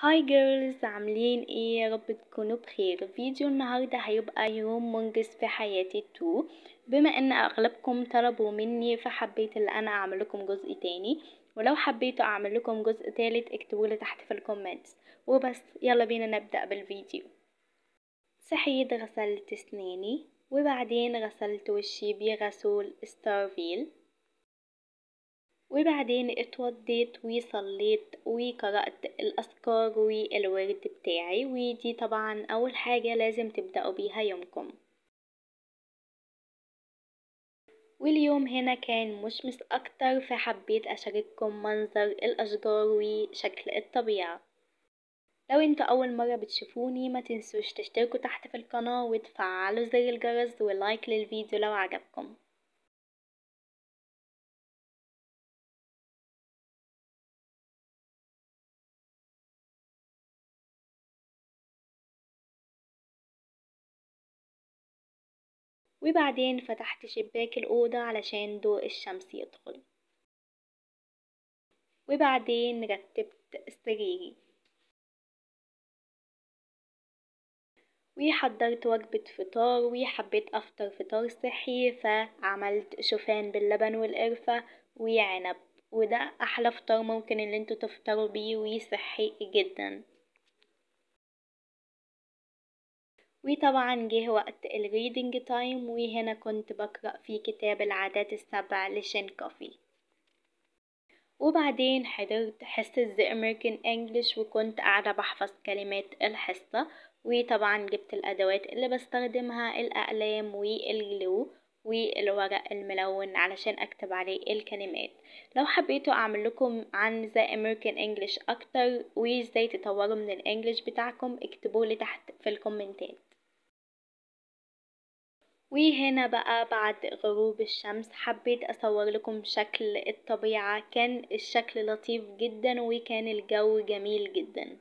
هاي جيرلز عاملين ايه يا رب تكونوا بخير فيديو النهارده هيبقى يوم منجز في حياتي التو بما ان اغلبكم طلبوا مني فحبيت ان انا اعمل لكم جزء تاني ولو حبيتوا اعمل لكم جزء تالت اكتبولي تحت في الكومنتس وبس يلا بينا نبدأ بالفيديو صحيت غسلت اسناني وبعدين غسلت وشي بغسول ستارفيل وبعدين اتوضيت وصليت وقرأت الأذكار والورد بتاعي ودي طبعا أول حاجة لازم تبدأوا بيها يومكم واليوم هنا كان مشمس أكتر فحبيت أشارككم منظر الأشجار وشكل الطبيعة لو انتوا أول مرة بتشوفوني ما تنسوش تشتركوا تحت في القناة وتفعلوا زر الجرس ولايك للفيديو لو عجبكم وبعدين فتحت شباك الأوضة علشان ضوء الشمس يدخل وبعدين رتبت سريري وحضرت وجبة فطار وحبيت أفطر فطار صحي فعملت شوفان باللبن والقرفة وعنب وده أحلى فطار ممكن اللي انتوا تفطروا بيه وصحي جدا وطبعا جه وقت الريدنج تايم وهنا كنت بقرأ في كتاب العادات السبع لشين كوفي وبعدين حضرت حصة The American English وكنت قاعدة بحفظ كلمات الحصة وطبعا جبت الأدوات اللي بستخدمها الأقلام والجلو والورق الملون علشان اكتب عليه الكلمات لو حبيتوا اعمل لكم عن ذا امريكان انجلش اكتر وازاي تطوروا من الانجليش بتاعكم اكتبوا لي تحت في الكومنتات وهنا بقى بعد غروب الشمس حبيت اصور لكم شكل الطبيعة كان الشكل لطيف جدا وكان الجو جميل جدا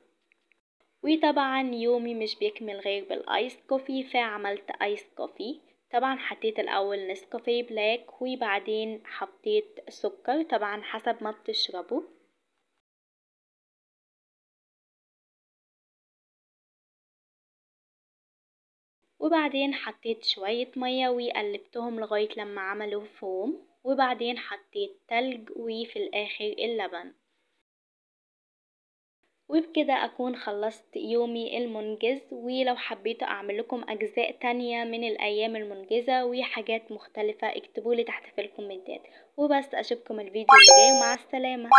وطبعا يومي مش بيكمل غير بالايس كوفي فعملت ايس كوفي طبعا حطيت الاول نسكافيه بلاك وبعدين حطيت سكر طبعا حسب ما بتشربوا وبعدين حطيت شوية مية وقلبتهم لغاية لما عملوا فوم وبعدين حطيت تلج وفي الآخر اللبن وبكده أكون خلصت يومي المنجز ولو حبيت أعمل لكم أجزاء تانية من الأيام المنجزة وحاجات مختلفة اكتبولي تحت في الكومنتات وبس أشوفكم الفيديو اللي جاي ومع السلامة